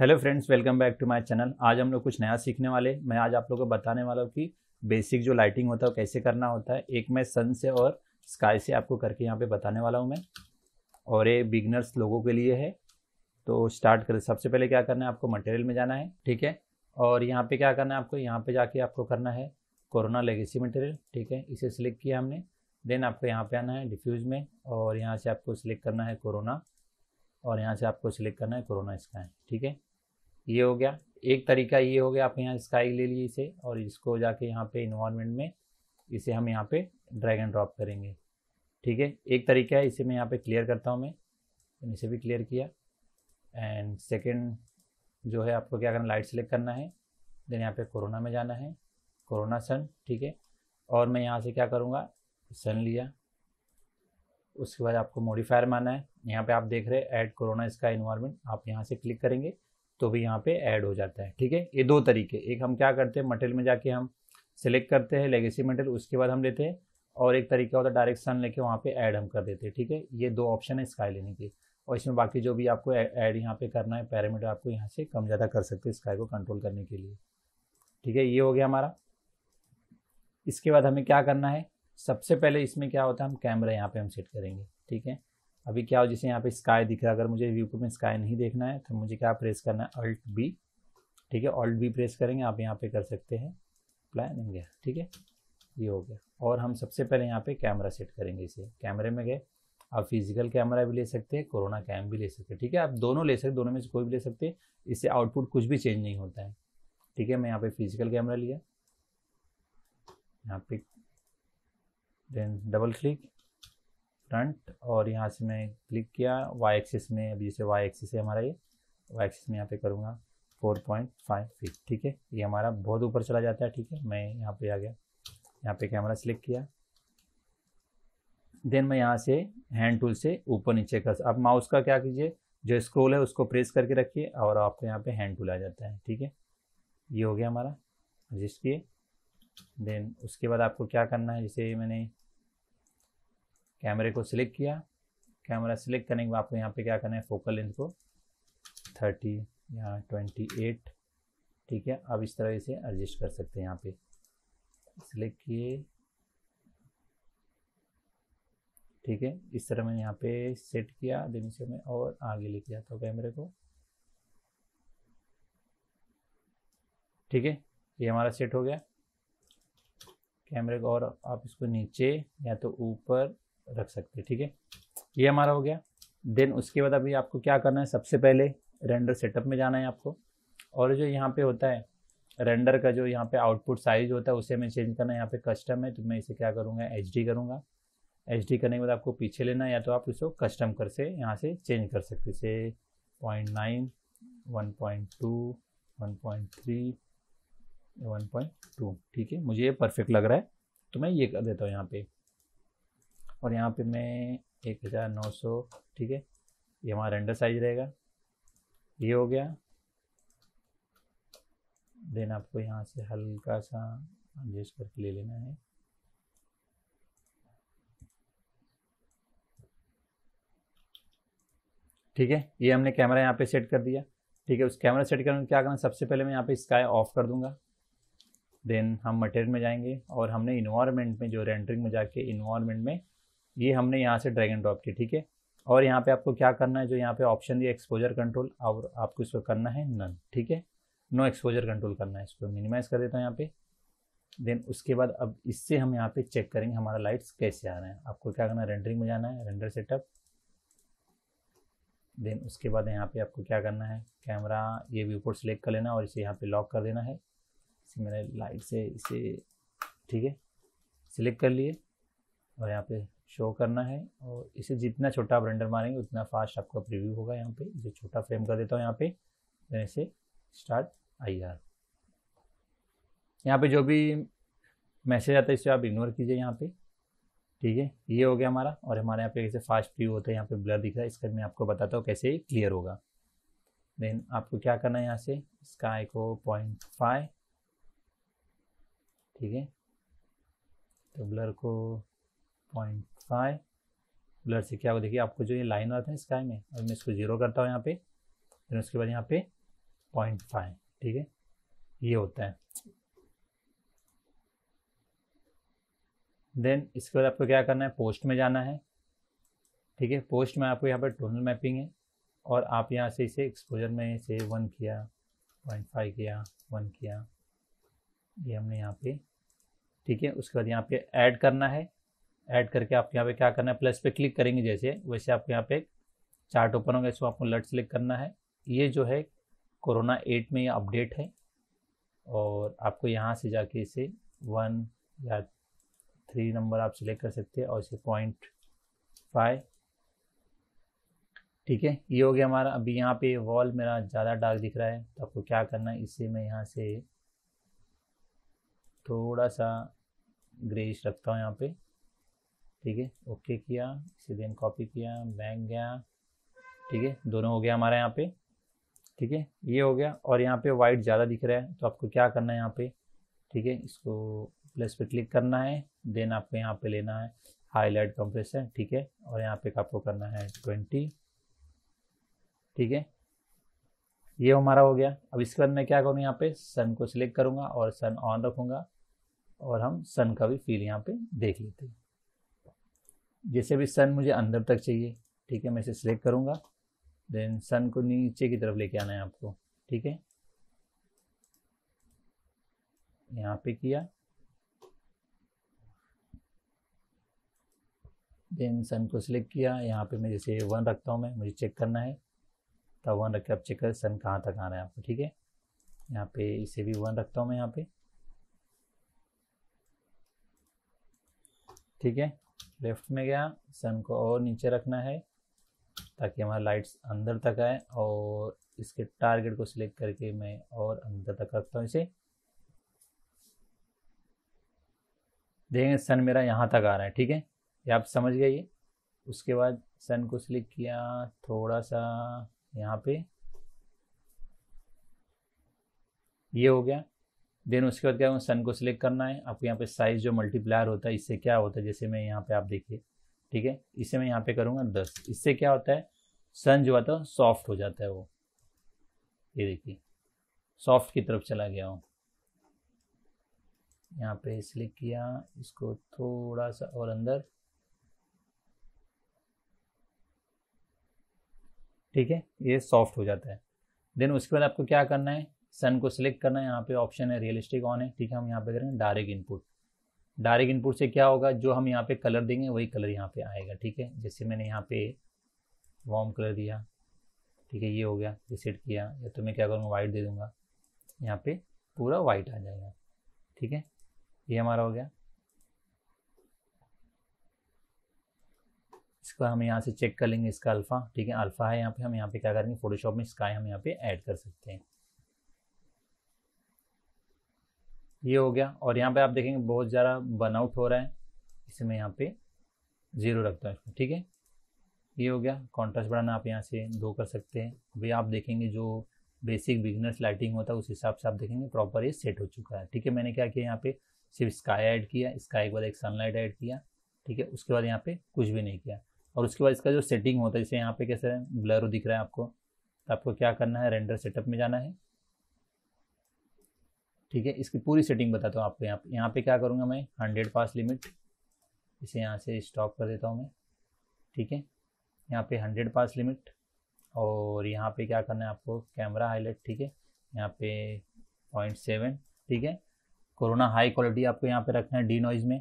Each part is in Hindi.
Hello friends welcome back to my channel आज हम लोग कुछ नया सीखने वाले मैं आज आप लोगों को बताने वाला हूँ कि बेसिक जो लाइटिंग होता है वो कैसे करना होता है एक मैं सन से और स्काई से आपको करके यहाँ पे बताने वाला हूँ मैं और ये बिगनर्स लोगों के लिए है तो स्टार्ट करें सबसे पहले क्या करना है आपको मटेरियल में जाना है ठीक है और यहाँ पे क्या करना है आपको यहाँ पे जाके आपको करना है कोरोना लेगेसी मटेरियल ठीक है इसे सिलेक्ट किया हमने देन आपको यहाँ पे आना है डिफ्यूज़ में और यहाँ से आपको सिलेक्ट करना है कोरोना और यहाँ से आपको सिलेक्ट करना है कोरोना स्काई ठीक है ये हो गया एक तरीका ये हो गया आप यहाँ स्काई ले लिए इसे और इसको जाके यहाँ पे इन्वायरमेंट में इसे हम यहाँ पे ड्रैग एंड ड्रॉप करेंगे ठीक है एक तरीका है इसे मैं यहाँ पे क्लियर करता हूँ मैं इसे भी क्लियर किया एंड सेकेंड जो है आपको क्या करना लाइट सेलेक्ट करना है देन यहाँ पे कोरोना में जाना है कोरोना सन ठीक है और मैं यहाँ से क्या करूँगा सन लिया उसके बाद आपको मॉडिफायर माना है यहाँ पे आप देख रहे हैं ऐड कोरोना इसका इन्वायरमेंट आप यहाँ से क्लिक करेंगे तो भी यहाँ पे ऐड हो जाता है ठीक है ये दो तरीके एक हम क्या करते हैं मटेरियल में जाके हम सेलेक्ट करते हैं लेगेसी मटेरियल उसके बाद हम लेते हैं और एक तरीका होता है डायरेक्ट सन लेके वहाँ पे ऐड हम कर देते हैं ठीक है ये दो ऑप्शन है स्काई लेने के और इसमें बाकी जो भी आपको ऐड यहाँ पे करना है पैरामीटर आपको यहाँ से कम ज़्यादा कर सकते हैं स्काई को कंट्रोल करने के लिए ठीक है ये हो गया हमारा इसके बाद हमें क्या करना है सबसे पहले इसमें क्या होता है हम कैमरा यहाँ पे हम सेट करेंगे ठीक है अभी क्या हो जैसे यहाँ पे स्काई दिख रहा है अगर मुझे व्यू में स्काई नहीं देखना है तो मुझे क्या प्रेस करना है अल्ट बी ठीक है ऑल्ट बी प्रेस करेंगे आप यहाँ पे कर सकते हैं प्लान गया ठीक है ये हो गया और हम सबसे पहले यहाँ पे कैमरा सेट करेंगे इसे कैमरे में गए आप फिजिकल कैमरा भी ले सकते हैं कोरोना कैम भी ले सकते हैं ठीक है आप दोनों ले सकते दोनों में से कोई भी ले सकते हैं इससे आउटपुट कुछ भी चेंज नहीं होता है ठीक है मैं यहाँ पे फिजिकल कैमरा लिया यहाँ पे देन डबल क्लिक फ्रंट और यहाँ से मैं क्लिक किया वाई एक्सिस में अभी जैसे वाई एक्सिस है हमारा ये वाई एक्सिस में यहाँ पे करूँगा 4.5 फीट ठीक है ये हमारा बहुत ऊपर चला जाता है ठीक है मैं यहाँ पे आ गया यहाँ पे कैमरा सिलेक्ट किया देन मैं यहाँ से हैंड टूल से ऊपर नीचे कर अब माउस का क्या कीजिए जो स्क्रोल है उसको प्रेस करके रखिए और आपको यहाँ पे हैंड टूल आ जाता है ठीक है ये हो गया हमारा रजिस्ट किए देन उसके बाद आपको क्या करना है जैसे मैंने कैमरे को सिलेक्ट किया कैमरा सिलेक्ट करने के बाद आपको यहाँ पे क्या करना है फोकल लेंथ को थर्टी या ट्वेंटी एट ठीक है अब इस तरह से एडजस्ट कर सकते हैं यहाँ पे सिलेक्ट किए ठीक है इस तरह मैंने यहाँ पे सेट किया देन से मैं और आगे लेके जाता हूँ कैमरे को ठीक है ये हमारा सेट हो गया कैमरे को और आप इसको नीचे या तो ऊपर रख सकते हैं ठीक है ये हमारा हो गया देन उसके बाद अभी आपको क्या करना है सबसे पहले रेंडर सेटअप में जाना है आपको और जो यहाँ पे होता है रेंडर का जो यहाँ पे आउटपुट साइज होता है उसे हमें चेंज करना है यहाँ पे कस्टम है तो मैं इसे क्या करूँगा एच डी करूँगा एच डी करने के बाद आपको पीछे लेना है या तो आप इसको कस्टम कर से यहाँ से चेंज कर सकते इसे point nine one point two one point three one point two ठीक है मुझे ये परफेक्ट लग रहा है तो मैं ये कर देता हूँ यहाँ पे और यहाँ पे मैं एक हज़ार नौ सौ ठीक है ये हमारा रेंडर साइज रहेगा ये हो गया देन आपको यहाँ से हल्का सा एडजस्ट करके ले लेना है ठीक है ये हमने कैमरा यहाँ पे सेट कर दिया ठीक है उस कैमरा सेट करने क्या करना सबसे पहले मैं यहाँ पे स्काई ऑफ कर दूंगा देन हम मटेरियल में जाएंगे और हमने इन्वायरमेंट में जो रेंडरिंग में जाके इन्वायरमेंट में ये हमने यहाँ से ड्रैग एंड ड्रॉप की ठीक है और यहाँ पे आपको क्या करना है जो यहाँ पे ऑप्शन दिया एक्सपोजर कंट्रोल और आपको इसको करना है नन ठीक है नो एक्सपोजर कंट्रोल करना है इसको मिनिमाइज कर देता हूँ यहाँ पे देन उसके बाद अब इससे हम यहाँ पे चेक करेंगे हमारा लाइट्स कैसे आ रहे हैं आपको क्या करना है रेंडरिंग में जाना है रेंडर सेटअप देन उसके बाद यहाँ पे आपको क्या करना है कैमरा ये व्यूपोर्ट सेलेक्ट कर लेना और इसे यहाँ पे लॉक कर देना है इसे मैंने लाइट से इसे ठीक है सिलेक्ट कर लिए और यहाँ पे शो करना है और इसे जितना छोटा आप रेंडर मारेंगे उतना फास्ट आपका प्रीव्यू होगा यहाँ पे इसे छोटा फ्रेम कर देता हूँ यहाँ पे देन इसे स्टार्ट आई आर यहाँ पे जो भी मैसेज आता है इसे आप इग्नोर कीजिए यहाँ पे ठीक है ये हो गया हमारा और हमारे यहाँ पे कैसे फास्ट प्रीव्यू होता है यहाँ पे ब्लर दिख रहा है इसका मैं आपको बताता हूँ कैसे क्लियर होगा देन आपको क्या करना है यहाँ से इसका एक को पॉइंट फाइव ठीक है तो ब्लर को पॉइंट फाइव ब्लर से क्या हो देखिए आपको जो ये लाइन आता है स्काई में अब मैं इसको जीरो करता हूँ यहाँ पे फिर उसके बाद यहाँ पे पॉइंट फाइव ठीक है ये होता है देन इसके बाद आपको क्या करना है पोस्ट में जाना है ठीक है पोस्ट में आपको यहाँ पर टोनल मैपिंग है और आप यहाँ से इसे एक्सपोजर में से वन किया पॉइंट फाइव किया वन किया ये हमने यहाँ पे ठीक है उसके बाद यहाँ पे ऐड करना है ऐड करके आप यहाँ पे क्या करना है प्लस पे क्लिक करेंगे जैसे वैसे आपको यहाँ पे एक चार्ट ओपन होगा इसको आपको लट सेलेक्ट करना है ये जो है कोरोना एट में ये अपडेट है और आपको यहाँ से जाके इसे वन या थ्री नंबर आप सिलेक्ट कर सकते हैं और इसे पॉइंट फाइव ठीक है ये हो गया हमारा अभी यहाँ पे वॉल मेरा ज़्यादा डार्क दिख रहा है तो आपको क्या करना है इससे मैं यहाँ से थोड़ा सा ग्रेस रखता हूँ यहाँ पे ठीक है ओके किया इसे देन कॉपी किया बैंक गया ठीक है दोनों हो गया हमारा यहाँ पे ठीक है ये हो गया और यहाँ पे वाइट ज़्यादा दिख रहा है तो आपको क्या करना है यहाँ पे ठीक है इसको प्लस पे क्लिक करना है देन आपको यहाँ पे लेना है हाईलाइट कंप्रेसर ठीक है और यहाँ पे आपको करना है ट्वेंटी ठीक है ये हमारा हो गया अब इसके बाद मैं क्या करूँगा यहाँ पे सन को सिलेक्ट करूँगा और सन ऑन रखूँगा और हम सन का भी फील यहाँ पे देख लेते हैं जैसे भी सन मुझे अंदर तक चाहिए ठीक है मैं इसे सिलेक्ट करूँगा देन सन को नीचे की तरफ लेके आना है आपको ठीक है यहाँ पे किया देन सन को सिलेक्ट किया यहाँ पे मैं जैसे वन रखता हूँ मैं मुझे चेक करना है तब वन रख के आप चेक कर सन कहाँ तक आना है आपको ठीक है यहाँ पे इसे भी वन रखता हूँ मैं यहाँ पे ठीक है लेफ्ट में गया सन को और नीचे रखना है ताकि हमारा लाइट्स अंदर तक आए और इसके टारगेट को सिलेक्ट करके मैं और अंदर तक रखता हूँ इसे देखेंगे सन मेरा यहाँ तक आ रहा है ठीक है ये आप समझ गए उसके बाद सन को सिलेक्ट किया थोड़ा सा यहाँ पे ये हो गया देन उसके बाद क्या है सन को सिलेक्ट करना है आपको यहाँ पे साइज जो मल्टीप्लायर होता है इससे क्या होता है जैसे मैं यहाँ पे आप देखिए ठीक है इसे मैं यहाँ पे करूँगा दस इससे क्या होता है सन जो आता है सॉफ्ट हो जाता है वो ये देखिए सॉफ्ट की तरफ चला गया हूँ यहाँ पे सिलेक्ट किया इसको थोड़ा सा और अंदर ठीक है ये सॉफ्ट हो जाता है देन उसके बाद आपको क्या करना है सन को सिलेक्ट करना है यहाँ पे ऑप्शन है रियलिस्टिक ऑन है ठीक है हम यहाँ पे करेंगे डायरेक्ट इनपुट डायरेक्ट इनपुट से क्या होगा जो हम यहाँ पे कलर देंगे वही कलर यहाँ पे आएगा ठीक है जैसे मैंने यहाँ पे वार्म कलर दिया ठीक है ये हो गया रिसेट किया या तो मैं क्या करूँगा वाइट दे दूँगा यहाँ पे पूरा वाइट आ जाएगा ठीक है ये हमारा हो गया इसको हम यहाँ से चेक कर लेंगे इसका अल्फ़ा ठीक है अल्फ़ा है यहाँ पे हम यहाँ पे क्या करेंगे फोटोशॉप में स्काई हम यहाँ पे ऐड कर सकते हैं ये हो गया और यहाँ पे आप देखेंगे बहुत ज़्यादा बर्नआउट हो रहा है इसे मैं यहाँ पे ज़ीरो रखता हूँ इसको ठीक है ये हो गया कॉन्ट्रास्ट बढ़ाना आप यहाँ से दो कर सकते हैं अभी आप देखेंगे जो बेसिक बिगनर्स लाइटिंग होता है उस हिसाब से आप देखेंगे प्रॉपर ये सेट हो चुका है ठीक है मैंने क्या किया यहाँ पे सिर्फ स्काई ऐड किया स्काई के बाद एक सनलाइट ऐड किया ठीक है उसके बाद यहाँ पे कुछ भी नहीं किया और उसके बाद इसका जो सेटिंग होता है जैसे यहाँ पे कैसे ब्लर दिख रहा है आपको तो आपको क्या करना है रेंडर सेटअप में जाना है ठीक है इसकी पूरी सेटिंग बताता हूँ आपको यहाँ पे यहाँ पे क्या करूँगा मैं हंड्रेड पास लिमिट इसे यहाँ से स्टॉप कर देता हूँ मैं ठीक है यहाँ पे हंड्रेड पास लिमिट और यहाँ पे क्या करना है आपको कैमरा हाईलाइट ठीक है यहाँ पे पॉइंट सेवन ठीक है कोरोना हाई क्वालिटी आपको यहाँ पे रखना है डी नॉइज़ में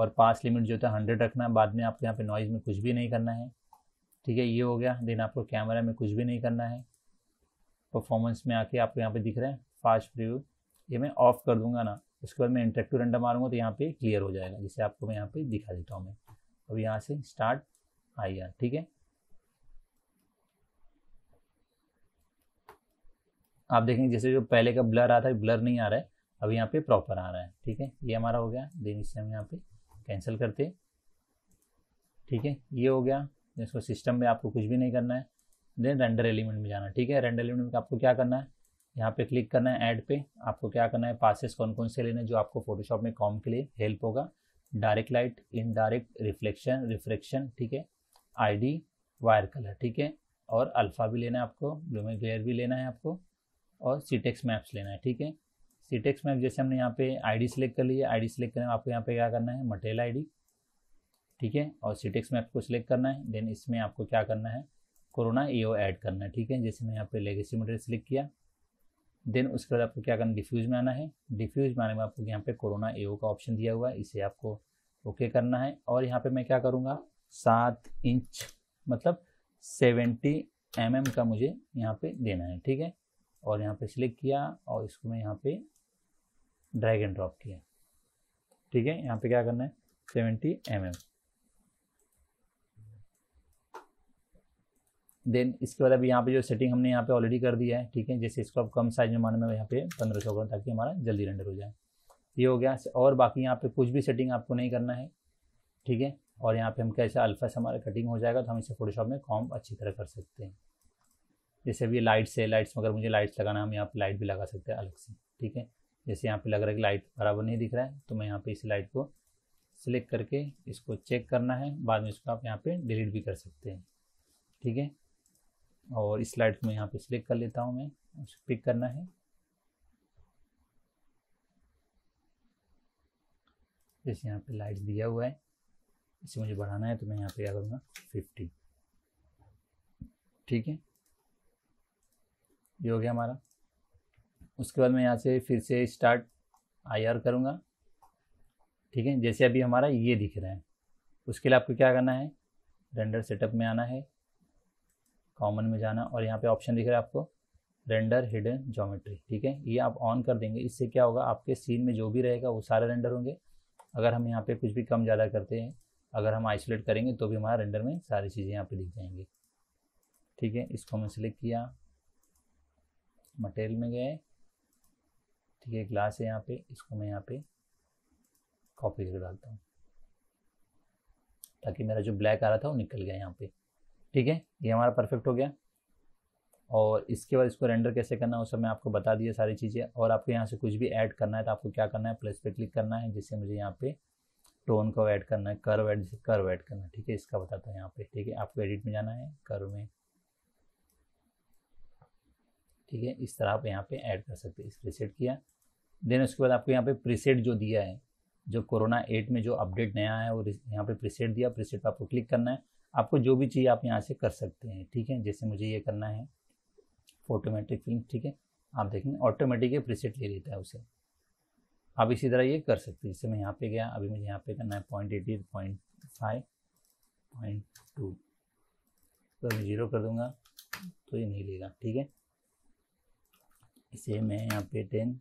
और पास लिमिट जो था हंड्रेड रखना है बाद में आपको यहाँ पे नॉइज़ में कुछ भी नहीं करना है ठीक है ये हो गया देन आपको कैमरा में कुछ भी नहीं करना है परफॉर्मेंस में आके आपको यहाँ पर दिख रहा है फास्ट रिव्यू ये मैं ऑफ कर दूंगा ना उसके बाद मैं इंटरेक्टिव डंडा मारूंगा तो यहाँ पे क्लियर हो जाएगा जिसे आपको मैं यहाँ पे दिखा देता हूँ मैं अब यहाँ से स्टार्ट आएगा ठीक है आप देखेंगे जैसे जो पहले का ब्लर आ था ब्लर नहीं आ रहा है अब यहाँ पे प्रॉपर आ रहा है ठीक है ये हमारा हो गया देन इससे हम यहाँ पे कैंसिल करते ठीक है ये हो गया इसको सिस्टम में आपको कुछ भी नहीं करना है देन रेंडर एलिमेंट में जाना ठीक है रेंडर एलिमेंट में आपको क्या करना है यहाँ पे क्लिक करना है ऐड पे आपको क्या करना है पासेस कौन कौन से लेने जो आपको फोटोशॉप में कॉम के लिए हेल्प होगा direct light indirect reflection reflection ठीक है आईडी वायर कलर ठीक है और अल्फ़ा भी लेना है आपको ब्लूमिंग ग्लेयर भी लेना है आपको और सीटेक्स मैप्स लेना है ठीक है सीटेक्स मैप जैसे हमने यहाँ पे आईडी सेलेक्ट कर लिया आईडी सिलेक्ट करने में आपको यहाँ पे क्या करना है मटेरियल आईडी ठीक है और सीटेक्स मैप को सिलेक्ट करना है देन इसमें आपको क्या करना है कोरोना ईओ ऐड करना है ठीक है जैसे मैं यहाँ पे लेगेसी मटेरियल सिलेक्ट किया देन उसके बाद आपको क्या करना डिफ्यूज में आना है डिफ्यूज में आने में आपको यहाँ पे कोरोना एओ का ऑप्शन दिया हुआ है इसे आपको ओके okay करना है और यहाँ पे मैं क्या करूँगा सात इंच मतलब सेवेंटी एम mm का मुझे यहाँ पे देना है ठीक है और यहाँ पे सिलेक्ट किया और इसको मैं यहाँ पे ड्रैग एंड ड्रॉप किया ठीक है यहाँ पे क्या करना है सेवेंटी एम mm. देन इसके बाद अभी यहाँ पे जो सेटिंग हमने यहाँ पे ऑलरेडी कर दिया है ठीक है जैसे इसको आप कम साइज में माना मैं यहाँ पे पंद्रह सौ करूँ ताकि हमारा जल्दी रेंडर हो जाए ये हो गया और बाकी यहाँ पे कुछ भी सेटिंग आपको नहीं करना है ठीक है और यहाँ पे हम कैसे अल्फा से हमारा कटिंग हो जाएगा तो हम इसे फोटोशॉप में कॉम अच्छी तरह कर सकते हैं जैसे अभी लाइट्स है लाइट्स में अगर मुझे लाइट्स लगाना है हम यहाँ पर लाइट भी लगा सकते हैं अलग से ठीक है जैसे यहाँ पर लग रहा है कि लाइट बराबर नहीं दिख रहा है तो मैं यहाँ पर इस लाइट को सिलेक्ट करके इसको चेक करना है बाद में इसको आप यहाँ पर डिलीट भी कर सकते हैं ठीक है और इस स्लाइड को मैं यहाँ पे सिलेक्ट कर लेता हूँ मैं उसे पिक करना है जैसे यहाँ पे लाइट्स दिया हुआ है इसे मुझे बढ़ाना है तो मैं यहाँ पे क्या करूँगा फिफ्टी ठीक है ये हो गया हमारा उसके बाद मैं यहाँ से फिर से स्टार्ट आई आर करूँगा ठीक है जैसे अभी हमारा ये दिख रहा है उसके लिए आपको क्या करना है रेंडर सेटअप में आना है कॉमन में जाना और यहाँ पे ऑप्शन दिख रहा है आपको रेंडर हिडन जोमेट्री ठीक है ये आप ऑन कर देंगे इससे क्या होगा आपके सीन में जो भी रहेगा वो सारे रेंडर होंगे अगर हम यहाँ पे कुछ भी कम ज़्यादा करते हैं अगर हम आइसोलेट करेंगे तो भी हमारा रेंडर में सारी चीज़ें यहाँ पे दिख जाएंगी ठीक है इसको हमने सेलेक्ट किया मटेरियल में गए ठीक है ग्लास है यहाँ पे इसको मैं यहाँ पे कॉपी कर डालता हूँ ताकि मेरा जो ब्लैक आ रहा था वो निकल गया यहाँ पर ठीक है ये हमारा परफेक्ट हो गया और इसके बाद इसको रेंडर कैसे करना है उस समय आपको बता दिया सारी चीज़ें और आपको यहाँ से कुछ भी ऐड करना है तो आपको क्या करना है प्लस पे क्लिक करना है जिससे मुझे यहाँ पे टोन को ऐड करना है कर्व ऐड कर्व ऐड करना है ठीक है इसका बताता है यहाँ पे ठीक है आपको एडिट में जाना है कर्व में ठीक है इस तरह आप यहाँ पे ऐड कर सकते हैं इस प्रीसेट किया देन उसके बाद आपको यहाँ पे प्रीसेट जो दिया है जो कोरोना एट में जो अपडेट नया है वो यहाँ पे प्रीसेट दिया प्रीसेट पर आपको क्लिक करना है आपको जो भी चाहिए आप यहाँ से कर सकते हैं ठीक है जैसे मुझे ये करना है ऑटोमेटिक फिल्म ठीक है आप देखेंगे ऑटोमेटिक ये ले लेता है उसे आप इसी तरह ये कर सकते हैं जैसे मैं यहाँ पे गया अभी मुझे यहाँ पे करना है point eighty point five point two तो मैं ज़ीरो कर दूँगा तो ये नहीं लेगा ठीक है इसे मैं यहाँ पे टेन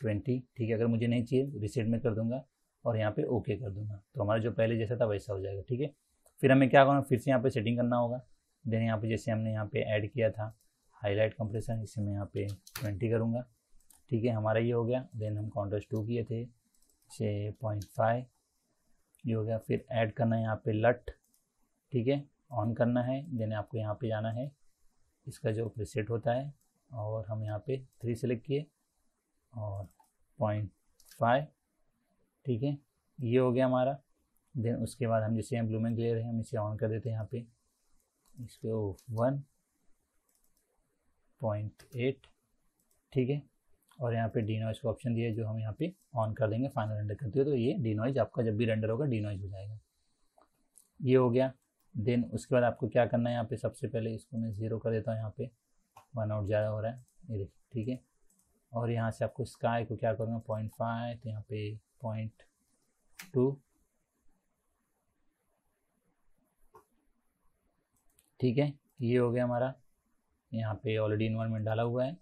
ट्वेंटी ठीक है अगर मुझे नहीं चाहिए रिसेट में कर दूँगा और यहाँ पे ओके कर दूँगा तो हमारा जो पहले जैसा था वैसा हो जाएगा ठीक है फिर हमें क्या करना फिर से यहाँ पे सेटिंग करना होगा देन यहाँ पे जैसे हमने यहाँ पे ऐड किया था हाईलाइट कंप्रेशन इसे मैं यहाँ पे ट्वेंटी करूँगा ठीक है हमारा ये हो गया देन हम कॉन्ट्रास्ट टू किए थे इसे पॉइंट फाइव ये हो गया फिर ऐड करना है यहाँ पे लट ठीक है ऑन करना है देन आपको यहाँ पे जाना है इसका जो प्रीसेट होता है और हम यहाँ पे थ्री सेलेक्ट किए और पॉइंट फाइव ठीक है ये हो गया हमारा देन उसके बाद हम जैसे यहाँ ब्लूमेंट ले रहे हैं हम इसे ऑन कर देते हैं यहाँ पे इस पर वन पॉइंट एट ठीक है और यहाँ पे डी नॉइज का ऑप्शन दिया है जो हम यहाँ पे ऑन कर देंगे फाइनल रेंडर करते हुए तो ये डी नॉइज आपका जब भी रेंडर होगा डी नॉइज हो जाएगा ये हो गया देन उसके बाद आपको क्या करना है यहाँ पे सबसे पहले इसको मैं ज़ीरो कर देता हूँ यहाँ पे वन आउट ज़्यादा हो रहा है ये ठीक है और यहाँ से आपको स्काई को क्या करूँगा पॉइंट फाइव तो यहाँ पे पॉइंट टू ठीक है ये हो गया हमारा यहाँ पे ऑलरेडी इन्वायरमेंट डाला हुआ है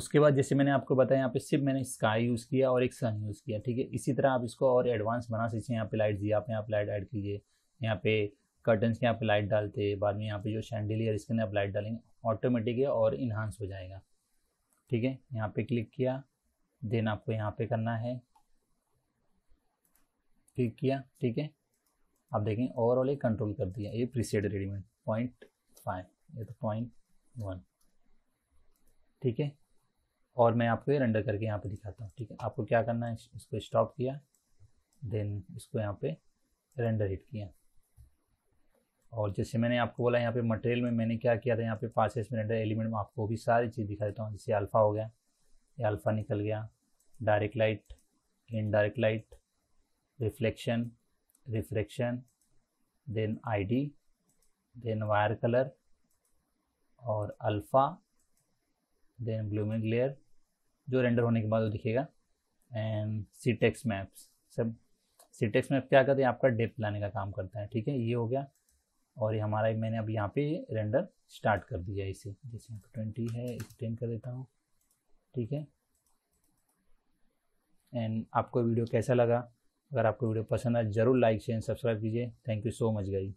उसके बाद जैसे मैंने आपको बताया यहाँ पे सिर्फ मैंने स्काई यूज़ किया और एक सन यूज़ किया ठीक है इसी तरह आप इसको और एडवांस बना सकते हैं यहाँ पे लाइट दिया आप यहाँ पे लाइट ऐड कीजिए यहाँ पे कर्टन्स के यहाँ पे लाइट डालते बाद में यहाँ पे जो शैंडलियर इसके अंदर आप लाइट डालेंगे ऑटोमेटिक है और इन्हांस हो जाएगा ठीक है यहाँ पर क्लिक किया देन आपको यहाँ पे करना है क्लिक किया ठीक है आप देखें ओवरऑल ये कंट्रोल कर दिया ये प्रीसेड रेडीमेंट पॉइंट फाइव ये तो पॉइंट वन ठीक है और मैं आपको ये रेंडर करके यहाँ पे दिखाता हूँ ठीक है आपको क्या करना है इसको स्टॉप किया देन इसको यहाँ पे रेंडर हिट किया और जैसे मैंने आपको बोला यहाँ पे मटेरियल में मैंने क्या किया था यहाँ पे पार्सेस में रेंडर एलिमेंट में आपको भी सारी चीज़ दिखा देता हूँ जैसे अल्फ़ा हो गया ये अल्फ़ा निकल गया direct light indirect light reflection refraction then id then wire color और अल्फ़ा देन ग्लूमिंग लेयर जो रेंडर होने के बाद वो दिखेगा एंड सी टेक्स मैप्स सब सी टेक्स मैप क्या करते हैं आपका डेप लाने का काम करता है ठीक है ये हो गया और ये हमारा मैंने अब यहाँ पे रेंडर स्टार्ट कर दिया इसे जैसे यहाँ ट्वेंटी है इसे टेन कर देता हूँ ठीक है एंड आपको वीडियो कैसा लगा अगर आपको वीडियो पसंद आए ज़रूर लाइक शेयर सब्सक्राइब कीजिए थैंक यू सो मच गाई